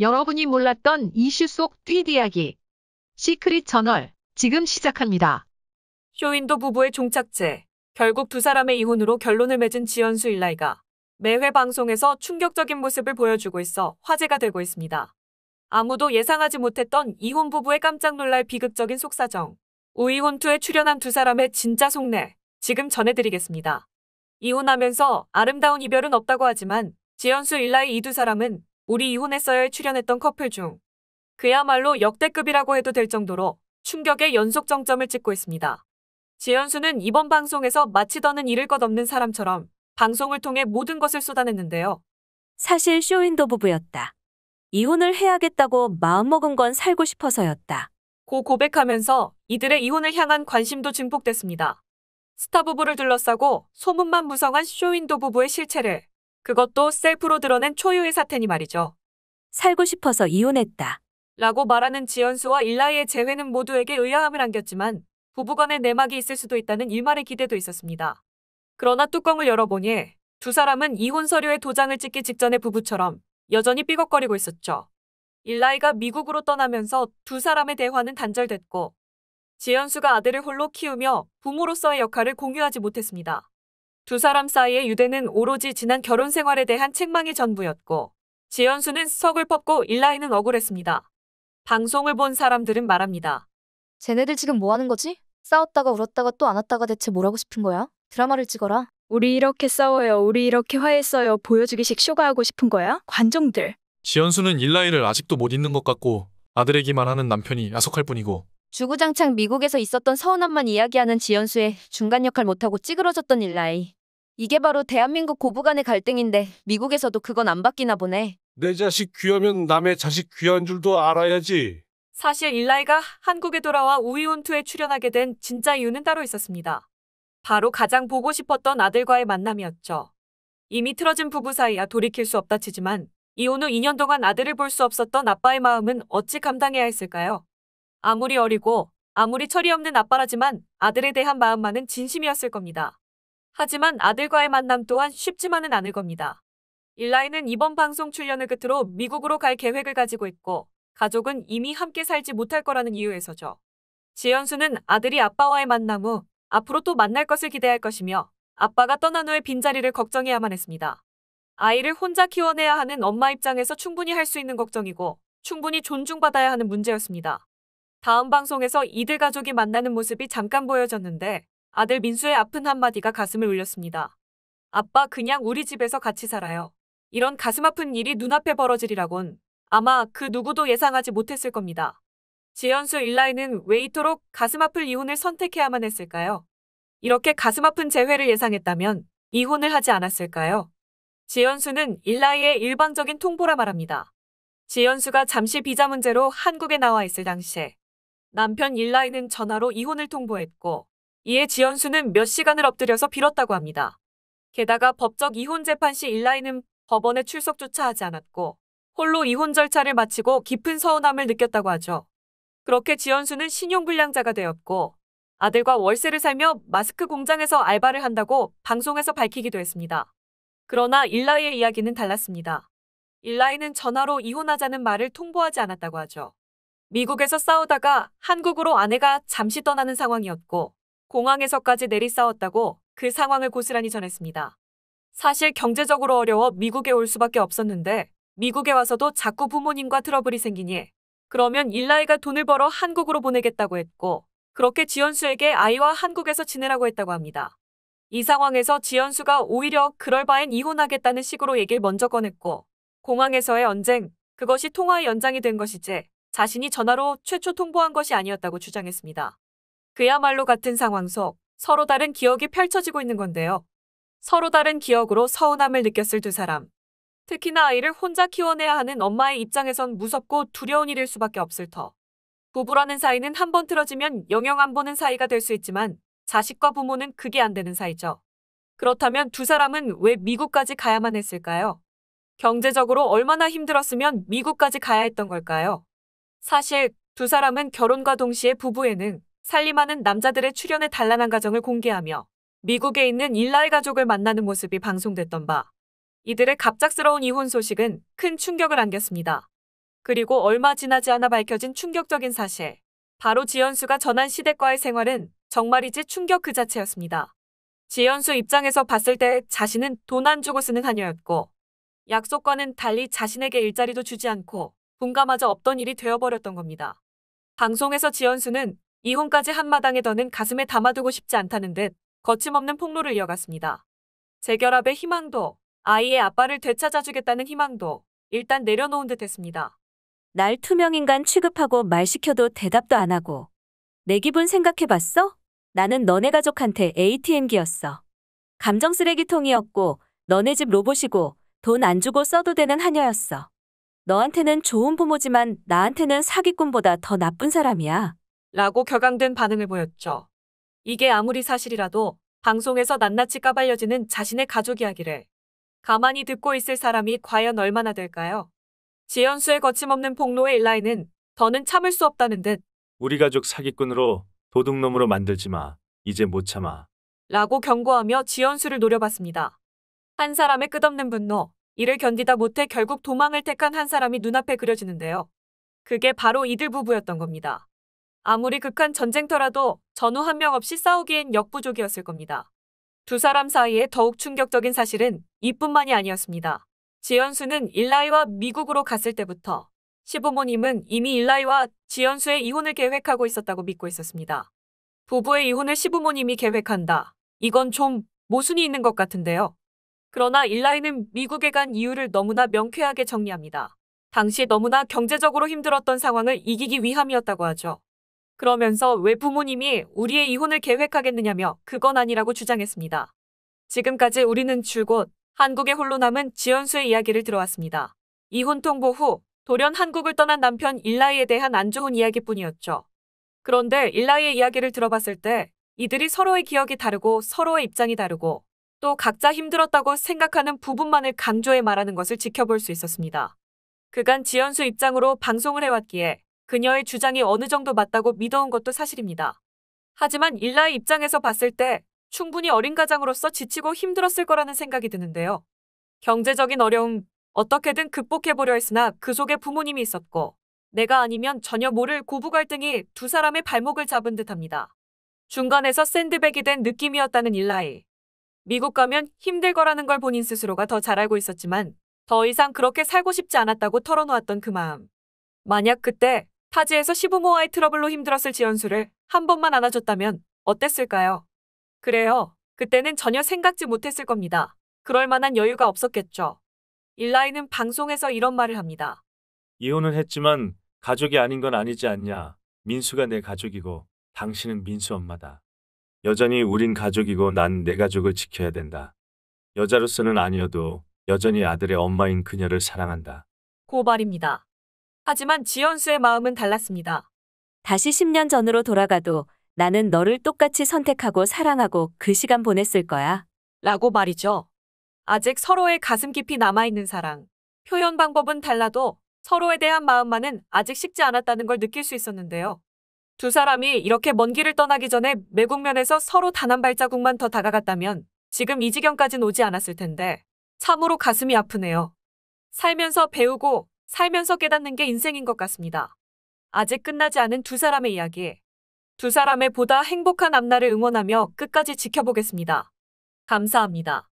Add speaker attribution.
Speaker 1: 여러분이 몰랐던 이슈 속 뒷이야기 시크릿 저널 지금 시작합니다. 쇼윈도 부부의 종착제 결국 두 사람의 이혼으로 결론을 맺은 지연수 일라이가 매회 방송에서 충격적인 모습을 보여주고 있어 화제가 되고 있습니다. 아무도 예상하지 못했던 이혼 부부의 깜짝 놀랄 비극적인 속사정 우이혼투에 출연한 두 사람의 진짜 속내 지금 전해드리겠습니다. 이혼하면서 아름다운 이별은 없다고 하지만 지연수 일라이 이 두 사람은 우리 이혼했어요에 출연했던 커플 중 그야말로 역대급이라고 해도 될 정도로 충격의 연속 정점을 찍고 있습니다. 지현수는 이번 방송에서 마치더는 잃을 것 없는 사람처럼 방송을 통해 모든 것을 쏟아냈는데요.
Speaker 2: 사실 쇼윈도 부부였다. 이혼을 해야겠다고 마음먹은 건 살고 싶어서였다. 고 고백하면서
Speaker 1: 이들의 이혼을 향한 관심도 증폭됐습니다. 스타 부부를 둘러싸고 소문만 무성한 쇼윈도 부부의 실체를 그것도 셀프로 드러낸 초유의 사태니 말이죠.
Speaker 2: 살고 싶어서 이혼했다.
Speaker 1: 라고 말하는 지연수와 일라이의 재회는 모두에게 의아함을 안겼지만 부부간의 내막이 있을 수도 있다는 일말의 기대도 있었습니다. 그러나 뚜껑을 열어보니 두 사람은 이혼 서류에 도장을 찍기 직전의 부부처럼 여전히 삐걱거리고 있었죠. 일라이가 미국으로 떠나면서 두 사람의 대화는 단절됐고 지연수가 아들을 홀로 키우며 부모로서의 역할을 공유하지 못했습니다. 두 사람 사이의 유대는 오로지 지난 결혼 생활에 대한 책망이 전부였고 지연수는 석을 뻗고 일라이는 억울했습니다. 방송을 본 사람들은 말합니다.
Speaker 2: 쟤네들 지금 뭐 하는 거지? 싸웠다가 울었다가 또 안 왔다가 대체 뭐라고 싶은 거야? 드라마를 찍어라. 우리 이렇게 싸워요. 우리 이렇게 화했어요. 보여주기식 쇼가 하고 싶은 거야? 관종들. 지연수는 일라이를 아직도 못 잊는 것 같고 아들에게만 하는 남편이 야속할 뿐이고 주구장창 미국에서 있었던 서운함만 이야기하는 지연수의 중간 역할 못하고 찌그러졌던 일라이. 이게 바로 대한민국 고부간의 갈등인데 미국에서도 그건 안 바뀌나 보네. 내 자식 귀하면 남의 자식 귀한 줄도 알아야지.
Speaker 1: 사실 일라이가 한국에 돌아와 우이온투에 출연하게 된 진짜 이유는 따로 있었습니다. 바로 가장 보고 싶었던 아들과의 만남이었죠. 이미 틀어진 부부 사이야 돌이킬 수 없다 치지만 이혼 후 2년 동안 아들을 볼 수 없었던 아빠의 마음은 어찌 감당해야 했을까요? 아무리 어리고 아무리 철이 없는 아빠라지만 아들에 대한 마음만은 진심이었을 겁니다. 하지만 아들과의 만남 또한 쉽지만은 않을 겁니다. 일라이는 이번 방송 출연을 끝으로 미국으로 갈 계획을 가지고 있고 가족은 이미 함께 살지 못할 거라는 이유에서죠. 지현수는 아들이 아빠와의 만남 후 앞으로 또 만날 것을 기대할 것이며 아빠가 떠난 후에 빈자리를 걱정해야만 했습니다. 아이를 혼자 키워내야 하는 엄마 입장에서 충분히 할 수 있는 걱정이고 충분히 존중받아야 하는 문제였습니다. 다음 방송에서 이들 가족이 만나는 모습이 잠깐 보여졌는데 아들 민수의 아픈 한마디가 가슴을 울렸습니다. 아빠 그냥 우리 집에서 같이 살아요. 이런 가슴 아픈 일이 눈앞에 벌어지리라곤 아마 그 누구도 예상하지 못했을 겁니다. 지연수 일라이는 왜 이토록 가슴 아플 이혼을 선택해야만 했을까요? 이렇게 가슴 아픈 재회를 예상했다면 이혼을 하지 않았을까요? 지연수는 일라이의 일방적인 통보라 말합니다. 지연수가 잠시 비자 문제로 한국에 나와 있을 당시에 남편 일라이는 전화로 이혼을 통보했고 이에 지연수는 몇 시간을 엎드려서 빌었다고 합니다. 게다가 법적 이혼 재판 시 일라이는 법원에 출석조차 하지 않았고 홀로 이혼 절차를 마치고 깊은 서운함을 느꼈다고 하죠. 그렇게 지연수는 신용불량자가 되었고 아들과 월세를 살며 마스크 공장에서 알바를 한다고 방송에서 밝히기도 했습니다. 그러나 일라이의 이야기는 달랐습니다. 일라이는 전화로 이혼하자는 말을 통보하지 않았다고 하죠. 미국에서 싸우다가 한국으로 아내가 잠시 떠나는 상황이었고 공항에서까지 내리싸웠다고 그 상황을 고스란히 전했습니다. 사실 경제적으로 어려워 미국에 올 수밖에 없었는데 미국에 와서도 자꾸 부모님과 트러블이 생기니 그러면 일라이가 돈을 벌어 한국으로 보내겠다고 했고 그렇게 지연수에게 아이와 한국에서 지내라고 했다고 합니다. 이 상황에서 지연수가 오히려 그럴 바엔 이혼하겠다는 식으로 얘기를 먼저 꺼냈고 공항에서의 언쟁, 그것이 통화의 연장이 된 것이지 자신이 전화로 최초 통보한 것이 아니었다고 주장했습니다. 그야말로 같은 상황 속 서로 다른 기억이 펼쳐지고 있는 건데요. 서로 다른 기억으로 서운함을 느꼈을 두 사람. 특히나 아이를 혼자 키워내야 하는 엄마의 입장에선 무섭고 두려운 일일 수밖에 없을 터. 부부라는 사이는 한 번 틀어지면 영영 안 보는 사이가 될 수 있지만 자식과 부모는 그게 안 되는 사이죠. 그렇다면 두 사람은 왜 미국까지 가야만 했을까요? 경제적으로 얼마나 힘들었으면 미국까지 가야 했던 걸까요? 사실 두 사람은 결혼과 동시에 부부에는 살림하는 남자들의 출연에 단란한 가정을 공개하며 미국에 있는 일라의 가족을 만나는 모습이 방송됐던 바 이들의 갑작스러운 이혼 소식은 큰 충격을 안겼습니다. 그리고 얼마 지나지 않아 밝혀진 충격적인 사실 바로 지연수가 전한 시댁과의 생활은 정말이지 충격 그 자체였습니다. 지연수 입장에서 봤을 때 자신은 돈 안 주고 쓰는 하녀였고 약속과는 달리 자신에게 일자리도 주지 않고 분가마저 없던 일이 되어버렸던 겁니다. 방송에서 지연수는 이혼까지 한마당에 더는 가슴에 담아두고 싶지 않다는 듯 거침없는 폭로를 이어갔습니다. 재결합의 희망도 아이의 아빠를 되찾아주겠다는 희망도 일단 내려놓은 듯
Speaker 2: 했습니다. 날 투명인간 취급하고 말 시켜도 대답도 안 하고 내 기분 생각해봤어? 나는 너네 가족한테 ATM기였어. 감정 쓰레기통이었고 너네 집 로봇이고 돈 안 주고 써도 되는 한여였어. 너한테는 좋은 부모지만 나한테는 사기꾼보다 더 나쁜 사람이야.
Speaker 1: 라고 격앙된 반응을 보였죠. 이게 아무리 사실이라도 방송에서 낱낱이 까발려지는 자신의 가족 이야기를 가만히 듣고 있을 사람이 과연 얼마나 될까요? 지연수의 거침없는 폭로의 일라이는 더는 참을 수 없다는 듯
Speaker 2: 우리 가족 사기꾼으로 도둑놈으로 만들지 마. 이제 못 참아.
Speaker 1: 라고 경고하며 지연수를 노려봤습니다. 한 사람의 끝없는 분노, 이를 견디다 못해 결국 도망을 택한 한 사람이 눈앞에 그려지는데요. 그게 바로 이들 부부였던 겁니다. 아무리 극한 전쟁터라도 전후 한 명 없이 싸우기엔 역부족이었을 겁니다. 두 사람 사이에 더욱 충격적인 사실은 이뿐만이 아니었습니다. 지연수는 일라이와 미국으로 갔을 때부터 시부모님은 이미 일라이와 지연수의 이혼을 계획하고 있었다고 믿고 있었습니다. 부부의 이혼을 시부모님이 계획한다. 이건 좀 모순이 있는 것 같은데요. 그러나 일라이는 미국에 간 이유를 너무나 명쾌하게 정리합니다. 당시 너무나 경제적으로 힘들었던 상황을 이기기 위함이었다고 하죠. 그러면서 왜 부모님이 우리의 이혼을 계획하겠느냐며 그건 아니라고 주장했습니다. 지금까지 우리는 줄곧 한국에 홀로 남은 지연수의 이야기를 들어왔습니다. 이혼 통보 후 돌연 한국을 떠난 남편 일라이에 대한 안 좋은 이야기뿐이었죠. 그런데 일라이의 이야기를 들어봤을 때 이들이 서로의 기억이 다르고 서로의 입장이 다르고 또 각자 힘들었다고 생각하는 부분만을 강조해 말하는 것을 지켜볼 수 있었습니다. 그간 지연수 입장으로 방송을 해왔기에 그녀의 주장이 어느 정도 맞다고 믿어온 것도 사실입니다. 하지만 일라의 입장에서 봤을 때 충분히 어린 가장으로서 지치고 힘들었을 거라는 생각이 드는데요. 경제적인 어려움 어떻게든 극복해보려 했으나 그 속에 부모님이 있었고 내가 아니면 전혀 모를 고부 갈등이 두 사람의 발목을 잡은 듯합니다. 중간에서 샌드백이 된 느낌이었다는 일라이. 미국 가면 힘들 거라는 걸 본인 스스로가 더 잘 알고 있었지만 더 이상 그렇게 살고 싶지 않았다고 털어놓았던 그 마음. 만약 그때 타지에서 시부모와의 트러블로 힘들었을 지연수를 한 번만 안아줬다면 어땠을까요? 그래요. 그때는 전혀 생각지 못했을 겁니다. 그럴 만한 여유가 없었겠죠. 일라이는 방송에서 이런 말을 합니다.
Speaker 2: 이혼은 했지만 가족이 아닌 건 아니지 않냐. 민수가 내 가족이고 당신은 민수 엄마다. 여전히 우린 가족이고 난 내 가족을 지켜야 된다. 여자로서는 아니어도 여전히 아들의 엄마인 그녀를 사랑한다.
Speaker 1: 고발입니다. 하지만 지연수의 마음은 달랐습니다.
Speaker 2: 다시 10년 전으로 돌아가도 나는 너를 똑같이 선택하고 사랑하고 그 시간 보냈을 거야. 라고 말이죠.
Speaker 1: 아직 서로의 가슴 깊이 남아있는 사랑. 표현 방법은 달라도 서로에 대한 마음만은 아직 식지 않았다는 걸 느낄 수 있었는데요. 두 사람이 이렇게 먼 길을 떠나기 전에 매국면에서 서로 단 한 발자국만 더 다가갔다면 지금 이 지경까진 오지 않았을 텐데 참으로 가슴이 아프네요. 살면서 배우고 살면서 깨닫는 게 인생인 것 같습니다. 아직 끝나지 않은 두 사람의 이야기. 두 사람의
Speaker 2: 보다 행복한 앞날을 응원하며 끝까지 지켜보겠습니다. 감사합니다.